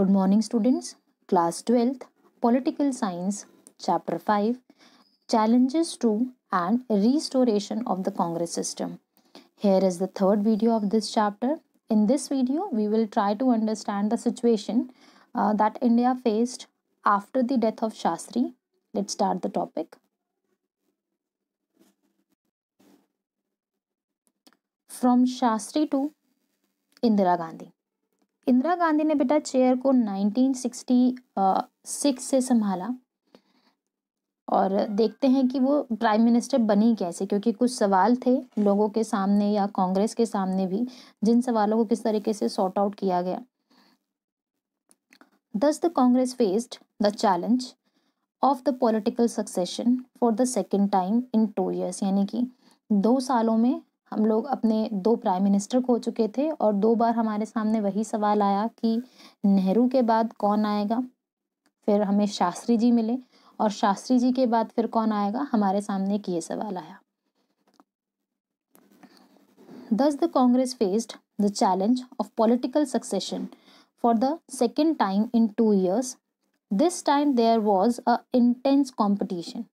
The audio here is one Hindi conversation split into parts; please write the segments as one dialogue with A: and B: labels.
A: Good morning students. Class 12th Political Science Chapter 5 Challenges to and Restoration of the Congress System. Here is the third video of this chapter. In this video we will try to understand the situation uh, that India faced after the death of Shastri. Let's start the topic. From Shastri to Indira Gandhi. Indira Gandhi ने बेटा चेयर को 1966 uh, से संभाला और देखते हैं कि वो प्राइम मिनिस्टर बनी कैसे क्योंकि कुछ सवाल थे लोगों के सामने या कांग्रेस के सामने भी जिन सवालों को किस तरीके से सॉर्ट आउट किया गया thus the Congress faced the challenge of the political succession for the second time in two years यानी कि दो सालों में हम लोग अपने दो प्राइम मिनिस्टर खो चुके थे और दो बार हमारे सामने वही सवाल आया कि नेहरू के बाद कौन आएगा फिर हमें शास्त्री जी मिले और शास्त्री जी के बाद फिर कौन आएगा हमारे सामने एक ये सवाल आया thus the Congress faced the challenge of political succession for the second time in two years this time there was a intense competition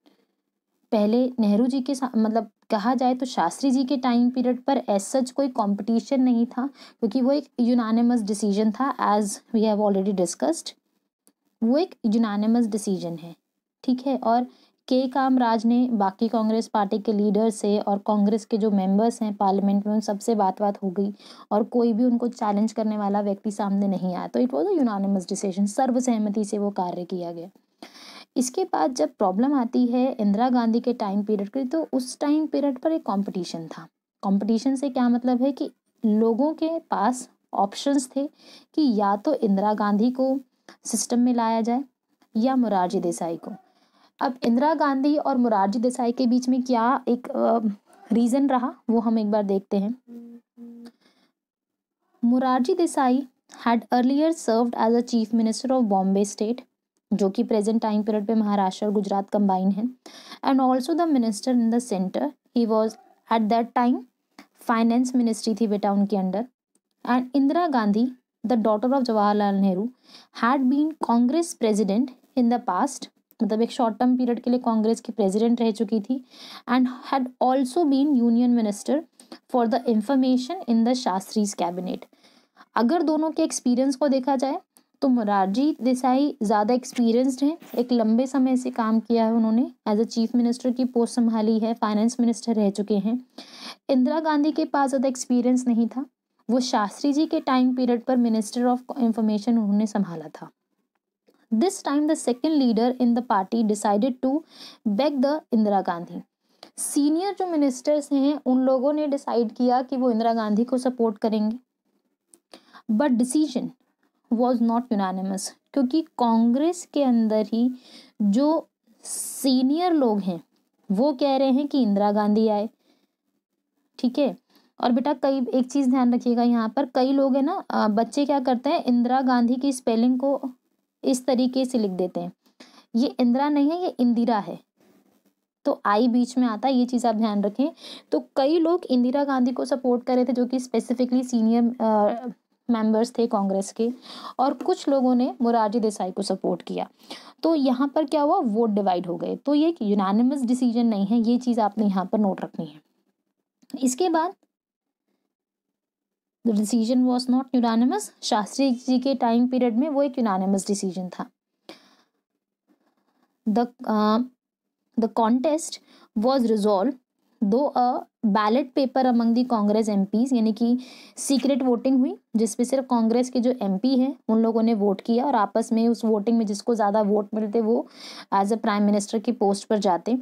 A: पहले नेहरू जी के मतलब कहा जाए तो शास्त्री जी के टाइम पीरियड पर एज सच कोई कंपटीशन नहीं था क्योंकि वो एक यूनानिमस डिसीजन था as we have already discussed वो एक यूनानिमस डिसीजन है ठीक है और के कामराज ने बाकी कांग्रेस पार्टी के लीडर से और कांग्रेस के जो मेंबर्स हैं पार्लियामेंट में उन सबसे बात बात हो गई और कोई भी उनको चैलेंज करने वाला व्यक्ति सामने नहीं आया तो it was a unanimous decision सर्वसहमति से वो कार्य किया गया इसके बाद जब प्रॉब्लम आती है इंदिरा गांधी के टाइम पीरियड की तो उस टाइम पीरियड पर एक कंपटीशन था कंपटीशन से क्या मतलब है कि लोगों के पास ऑप्शंस थे कि या तो इंदिरा गांधी को सिस्टम में लाया जाए या मुरारजी देसाई को अब इंदिरा गांधी और मुरारजी देसाई के बीच में क्या एक रीज़न रहा वो हम एक बार देखते हैं Morarji Desai had earlier served as a chief minister of Bombay state जो कि प्रेजेंट टाइम पीरियड पे महाराष्ट्र और गुजरात कंबाइन है and also the minister in the centre he was at that time finance ministry थी बेटा उनके under and Indira Gandhi the daughter of Jawaharlal Nehru had been Congress president in the past मतलब एक शॉर्ट टर्म पीरियड के लिए कांग्रेस की प्रेजिडेंट रह चुकी थी and had also been union minister for the information in the Shastri's cabinet अगर दोनों के एक्सपीरियंस को देखा जाए तो मुरारजी देसाई ज़्यादा एक्सपीरियंस्ड हैं एक लंबे समय से काम किया है उन्होंने एज अ चीफ मिनिस्टर की पोस्ट संभाली है फाइनेंस मिनिस्टर रह चुके हैं इंदिरा गांधी के पास ज़्यादा एक्सपीरियंस नहीं था वो शास्त्री जी के टाइम पीरियड पर मिनिस्टर ऑफ इंफॉर्मेशन उन्होंने संभाला था this time the second leader in the party decided to back the Indira Gandhi senior जो मिनिस्टर्स हैं उन लोगों ने डिसाइड किया कि वो इंदिरा गांधी को सपोर्ट करेंगे but decision was not unanimous क्योंकि कांग्रेस के अंदर ही जो सीनियर लोग हैं वो कह रहे हैं कि इंदिरा गांधी आए ठीक है और बेटा कई एक चीज़ ध्यान रखिएगा यहाँ पर कई लोग हैं ना बच्चे क्या करते हैं इंदिरा गांधी की स्पेलिंग को इस तरीके से लिख देते हैं ये इंदिरा नहीं है ये इंदिरा है तो आई बीच में आता है ये चीज़ आप ध्यान रखें तो कई लोग इंदिरा गांधी को सपोर्ट कर रहे थे जो कि स्पेसिफिकली सीनियर मेंबर्स थे कांग्रेस के और कुछ लोगों ने मुरारजी देसाई को सपोर्ट किया तो यहाँ पर क्या हुआ वोट डिवाइड हो गए तो ये एक यूनानिमस डिसीजन नहीं है ये चीज़ आपने यहाँ पर नोट रखनी है इसके बाद the decision was not unanimous Shastri ji के टाइम पीरियड में वो एक यूनानिमस डिसीजन था the contest was resolve through a ballot paper among the Congress M यानी कि सीक्रेट वोटिंग हुई जिसपे सिर्फ कांग्रेस के जो एम हैं उन लोगों ने वोट किया और आपस में उस वोटिंग में जिसको ज़्यादा वोट मिलते वो एज अ प्राइम मिनिस्टर की पोस्ट पर जाते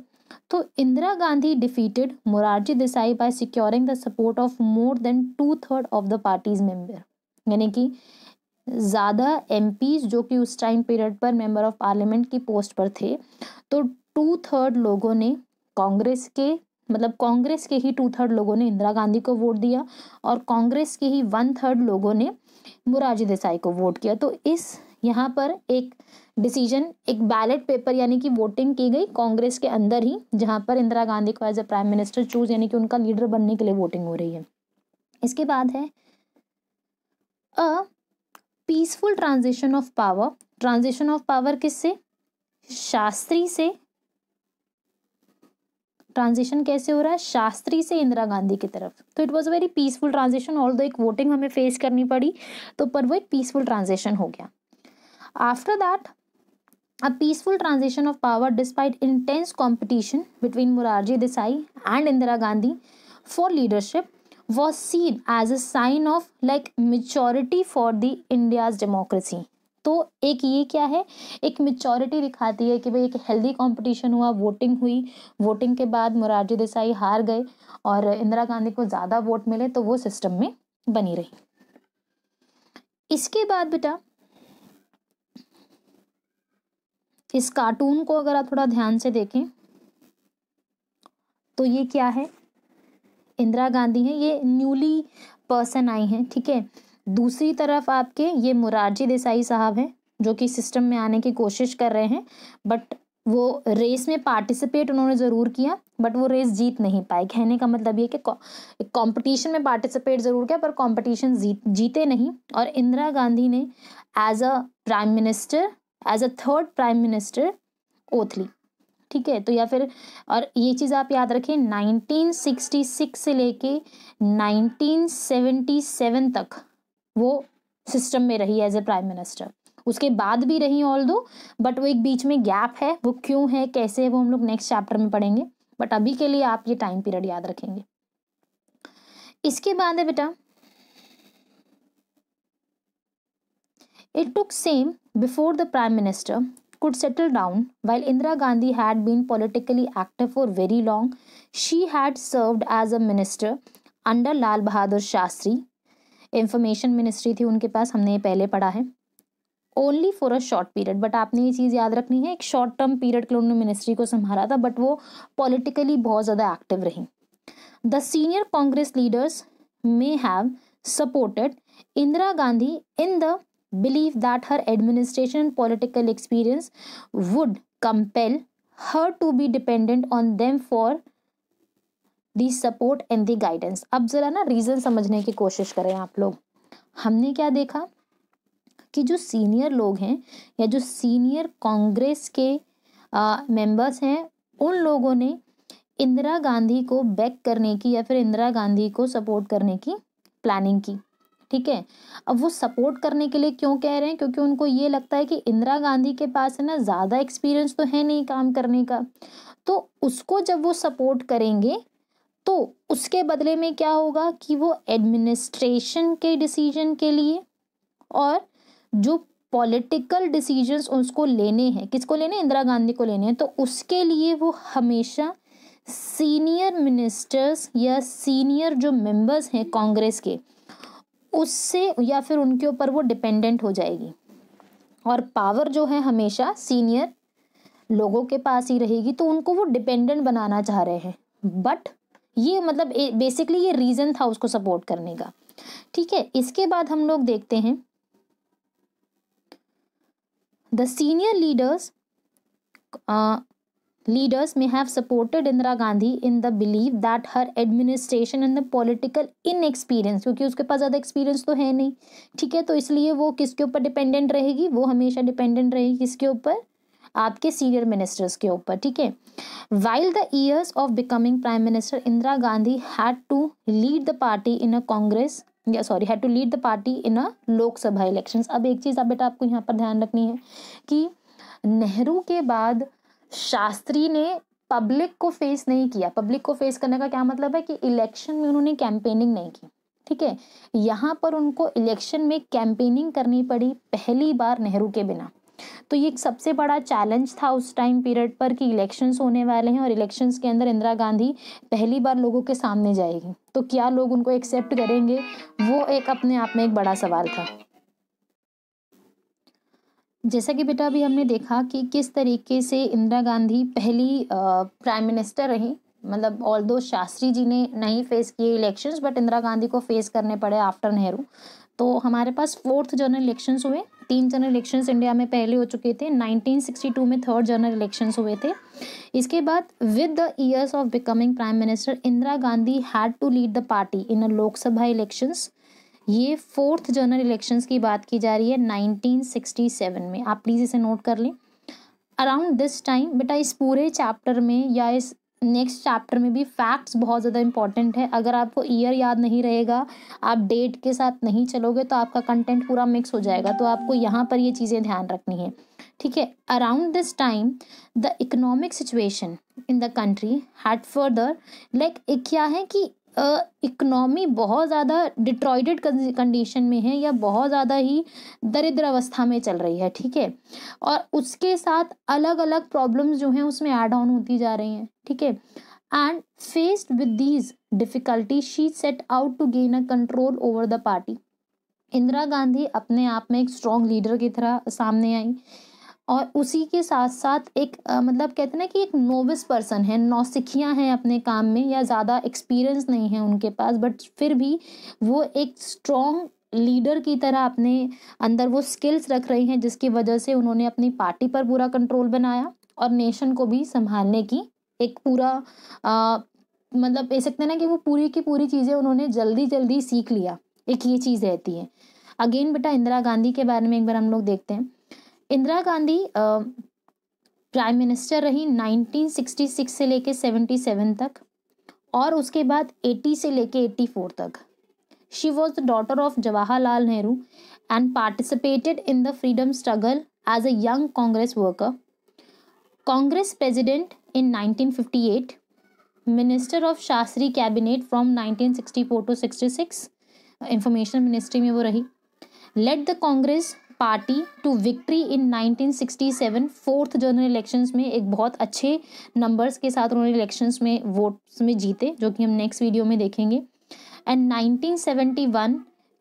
A: तो Indira Gandhi defeated Morarji Desai by securing the support of more than two third of the party's member यानी कि ज़्यादा एम जो कि उस टाइम पीरियड पर मेंबर ऑफ पार्लियामेंट की पोस्ट पर थे तो टू थर्ड लोगों ने कांग्रेस के मतलब कांग्रेस के ही टू थर्ड लोगों ने इंदिरा गांधी को वोट दिया और कांग्रेस के ही वन थर्ड लोगों ने मुरारजी देसाई को वोट किया तो इस यहाँ पर एक डिसीजन एक बैलेट पेपर यानी कि वोटिंग की गई कांग्रेस के अंदर ही जहाँ पर इंदिरा गांधी को as a prime minister choose यानी कि उनका लीडर बनने के लिए वोटिंग हो रही है इसके बाद है a peaceful transition of power transition of power किससे शास्त्री से ट्रांजिशन कैसे हो रहा है शास्त्री से इंदिरा गांधी की तरफ तो it was a very peaceful transition all एक वोटिंग हमें फेस करनी पड़ी तो पर वो एक पीसफुल ट्रांजिशन हो गया after that a peaceful transition of power despite intense competition between Morarji Desai and Indira Gandhi for leadership was seen as a sign of like maturity for the India's democracy तो एक ये क्या है एक मेचोरिटी दिखाती है कि भाई एक हेल्दी कंपटीशन हुआ वोटिंग हुई वोटिंग के बाद मोरारजी देसाई हार गए और इंदिरा गांधी को ज़्यादा वोट मिले तो वो सिस्टम में बनी रही इसके बाद बेटा इस कार्टून को अगर आप थोड़ा ध्यान से देखें तो ये क्या है इंदिरा गांधी है ये न्यूली पर्सन आई हैं ठीक है थीके? दूसरी तरफ आपके ये मुरारजी देसाई साहब हैं जो कि सिस्टम में आने की कोशिश कर रहे हैं बट वो रेस में पार्टिसिपेट उन्होंने ज़रूर किया बट वो रेस जीत नहीं पाए कहने का मतलब ये कि कंपटीशन में पार्टिसिपेट ज़रूर किया पर कंपटीशन जीत जीते नहीं और इंदिरा गांधी ने as a prime minister as a third prime minister oath ली ठीक है तो या फिर और ये चीज़ आप याद रखें 1966 से लेके 1977 तक वो सिस्टम में रही एज ए प्राइम मिनिस्टर उसके बाद भी रही ऑल दो बट वो एक बीच में गैप है वो क्यों है कैसे है वो हम लोग नेक्स्ट चैप्टर में पढ़ेंगे बट अभी के लिए आप ये टाइम पीरियड याद रखेंगे इसके बाद है बेटा it took same before the prime minister could settle down while Indira Gandhi had been politically active for very long she had served as a minister under Lal Bahadur Shastri information ministry थी उनके पास हमने ये पहले पढ़ा है only for a short period but आपने ये चीज़ याद रखनी है एक शॉर्ट टर्म पीरियड के लिए उन्होंने मिनिस्ट्री को संभाला था बट वो पॉलिटिकली बहुत ज़्यादा एक्टिव रही the senior Congress leaders may have supported Indira Gandhi in the believe that her administration and political experience would compel her to be dependent on them for the support and the guidance अब ज़रा ना रीज़न समझने की कोशिश करें आप लोग हमने क्या देखा कि जो सीनियर लोग हैं या जो सीनियर कांग्रेस के मेंबर्स हैं उन लोगों ने इंदिरा गांधी को बैक करने की या फिर इंदिरा गांधी को सपोर्ट करने की प्लानिंग की ठीक है अब वो सपोर्ट करने के लिए क्यों कह रहे हैं क्योंकि उनको ये लगता है कि इंदिरा गांधी के पास है ना ज़्यादा एक्सपीरियंस तो है नहीं काम करने का तो उसको जब वो सपोर्ट करेंगे तो उसके बदले में क्या होगा कि वो एडमिनिस्ट्रेशन के डिसीजन के लिए और जो पॉलिटिकल डिसीजंस उसको लेने हैं किसको लेने इंदिरा गांधी को लेने हैं तो उसके लिए वो हमेशा सीनियर मिनिस्टर्स या सीनियर जो मेंबर्स हैं कांग्रेस के उससे या फिर उनके ऊपर वो डिपेंडेंट हो जाएगी और पावर जो है हमेशा सीनियर लोगों के पास ही रहेगी तो उनको वो डिपेंडेंट बनाना चाह रहे हैं बट ये मतलब बेसिकली ये रीज़न था उसको सपोर्ट करने का ठीक है इसके बाद हम लोग देखते हैं the senior leaders leaders may have supported Indira Gandhi in the believe that her administration and political in experience क्योंकि उसके पास ज़्यादा एक्सपीरियंस तो है नहीं ठीक है तो इसलिए वो किसके ऊपर डिपेंडेंट रहेगी वो हमेशा डिपेंडेंट रहेगी किसके ऊपर आपके सीनियर मिनिस्टर्स के ऊपर ठीक है while the years of becoming prime minister Indira Gandhi had to lead the party in a Congress या sorry had to lead the party in a Lok Sabha election अब एक चीज़ आप बेटा आपको यहाँ पर ध्यान रखनी है कि नेहरू के बाद शास्त्री ने पब्लिक को फेस नहीं किया पब्लिक को फेस करने का क्या मतलब है कि इलेक्शन में उन्होंने कैंपेनिंग नहीं की ठीक है यहाँ पर उनको इलेक्शन में कैंपेनिंग करनी पड़ी पहली बार नेहरू के बिना तो ये एक सबसे बड़ा चैलेंज था उस टाइम पीरियड पर कि इलेक्शंस होने वाले हैं और इलेक्शंस के अंदर इंदिरा गांधी पहली बार लोगों के सामने जाएगी तो क्या लोग उनको एक्सेप्ट करेंगे वो एक अपने आप में एक बड़ा सवाल था जैसा कि बेटा अभी हमने देखा कि किस तरीके से इंदिरा गांधी पहली प्राइम मिनिस्टर रही मतलब ऑल दो शास्त्री जी ने नहीं फेस किए इलेक्शंस बट इंदिरा गांधी को फेस करने पड़े आफ्टर नेहरू तो हमारे पास फोर्थ जनरल इलेक्शंस हुए तीन जनरल इलेक्शंस इंडिया में पहले हो चुके थे 1962 में थर्ड जनरल इलेक्शंस हुए थे इसके बाद with the years of becoming prime minister Indira Gandhi had to lead the party in a Lok Sabha elections ये फोर्थ जनरल इलेक्शंस की बात की जा रही है 1967 में आप प्लीज़ इसे नोट कर लें अराउंड दिस टाइम बेटा इस पूरे चैप्टर में या इस नेक्स्ट चैप्टर में भी फैक्ट्स बहुत ज़्यादा इंपॉर्टेंट है अगर आपको ईयर याद नहीं रहेगा आप डेट के साथ नहीं चलोगे तो आपका कंटेंट पूरा मिक्स हो जाएगा तो आपको यहाँ पर ये चीज़ें ध्यान रखनी है ठीक है around this time the economic situation in the country had further like एक क्या है कि इकनॉमी बहुत ज़्यादा डिट्रॉइडेड कंडीशन में है या बहुत ज़्यादा ही दरिद्र अवस्था में चल रही है ठीक है और उसके साथ अलग अलग प्रॉब्लम्स जो हैं उसमें ऐड ऑन होती जा रही हैं ठीक है and faced with these difficulty she set out to gain a control over the party Indira Gandhi अपने आप में एक स्ट्रॉन्ग लीडर की तरह सामने आई और उसी के साथ साथ एक आ, मतलब कहते हैं ना कि एक नोविस पर्सन है नौसिखियाँ हैं अपने काम में या ज़्यादा एक्सपीरियंस नहीं है उनके पास बट फिर भी वो एक स्ट्रॉन्ग लीडर की तरह अपने अंदर वो स्किल्स रख रही हैं जिसकी वजह से उन्होंने अपनी पार्टी पर पूरा कंट्रोल बनाया और नेशन को भी संभालने की एक पूरा आ, मतलब कह सकते हैं ना कि वो पूरी की पूरी चीज़ें उन्होंने जल्दी जल्दी सीख लिया एक ये चीज़ रहती है अगेन बेटा इंदिरा गांधी के बारे में एक बार हम लोग देखते हैं इंदिरा गांधी प्राइम मिनिस्टर रही 1966 से लेके 77 तक और उसके बाद 80 से लेके 84 तक she was the daughter of Jawaharlal Nehru and participated in the freedom struggle as a young Congress worker Congress president in 1958 minister of Shastri cabinet from 1964 to sixty six information ministry में वो रही led the Congress party to victory in 1967 fourth general elections में एक बहुत अच्छे नंबर्स के साथ उन्होंने इलेक्शंस में वोट्स में जीते जो कि हम नेक्स्ट वीडियो में देखेंगे एंड 1971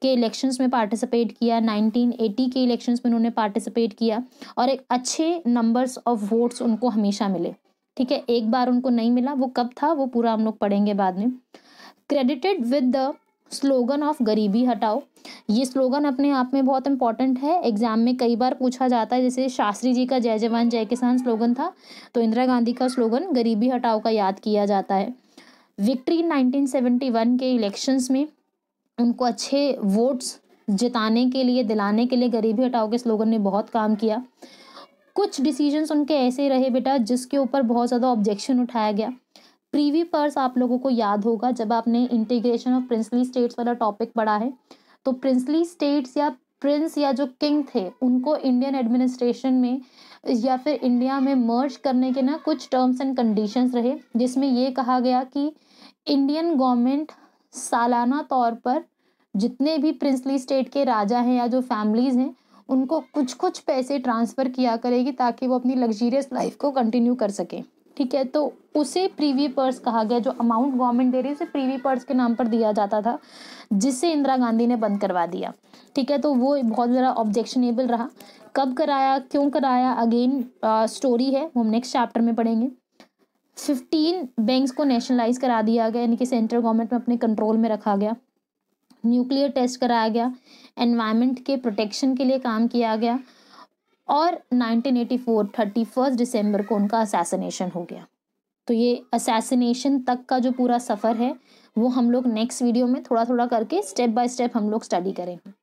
A: के इलेक्शंस में पार्टिसिपेट किया 1980 के इलेक्शंस में उन्होंने पार्टिसिपेट किया और एक अच्छे नंबर्स ऑफ वोट्स उनको हमेशा मिले ठीक है एक बार उनको नहीं मिला वो कब था वो पूरा हम लोग पढ़ेंगे बाद में credited with the slogan of गरीबी हटाओ ये स्लोगन अपने आप में बहुत इंपॉर्टेंट है एग्जाम में कई बार पूछा जाता है जैसे शास्त्री जी का जय जवान जय किसान स्लोगन था तो इंदिरा गांधी का स्लोगन गरीबी हटाओ का याद किया जाता है विक्ट्री 1971 के इलेक्शंस में उनको अच्छे वोट्स जिताने के लिए दिलाने के लिए गरीबी हटाओ के स्लोगन ने बहुत काम किया कुछ डिसीजंस उनके ऐसे रहे बेटा जिसके ऊपर बहुत ज़्यादा ऑब्जेक्शन उठाया गया प्रीवी पर्स आप लोगों को याद होगा जब आपने इंटीग्रेशन ऑफ प्रिंसली स्टेट्स वाला टॉपिक पढ़ा है तो प्रिंसली स्टेट्स या प्रिंस या जो किंग थे उनको इंडियन एडमिनिस्ट्रेशन में या फिर इंडिया में मर्ज करने के ना कुछ टर्म्स एंड कंडीशंस रहे जिसमें ये कहा गया कि इंडियन गवर्नमेंट सालाना तौर पर जितने भी प्रिंसली स्टेट के राजा हैं या जो फैमिलीज़ हैं उनको कुछ कुछ पैसे ट्रांसफ़र किया करेगी ताकि वो अपनी लग्जीरियस लाइफ को कंटिन्यू कर सकें ठीक है तो उसे प्रीवी पर्स कहा गया जो अमाउंट गवर्नमेंट दे रही है उसे प्रीवी पर्स के नाम पर दिया जाता था जिससे इंदिरा गांधी ने बंद करवा दिया ठीक है तो वो बहुत ज़रा ऑब्जेक्शनेबल रहा कब कराया क्यों कराया अगेन स्टोरी है वो हम नेक्स्ट चैप्टर में पढ़ेंगे फिफ्टीन बैंक्स को नेशनलाइज करा दिया गया यानी कि सेंट्रल गवर्नमेंट में अपने कंट्रोल में रखा गया न्यूक्लियर टेस्ट कराया गया एनवायरमेंट के प्रोटेक्शन के लिए काम किया गया और 1984 31 दिसंबर को उनका असैसिनेशन हो गया तो ये असैसिनेशन तक का जो पूरा सफ़र है वो हम लोग नेक्स्ट वीडियो में थोड़ा थोड़ा करके स्टेप बाय स्टेप हम लोग स्टडी करेंगे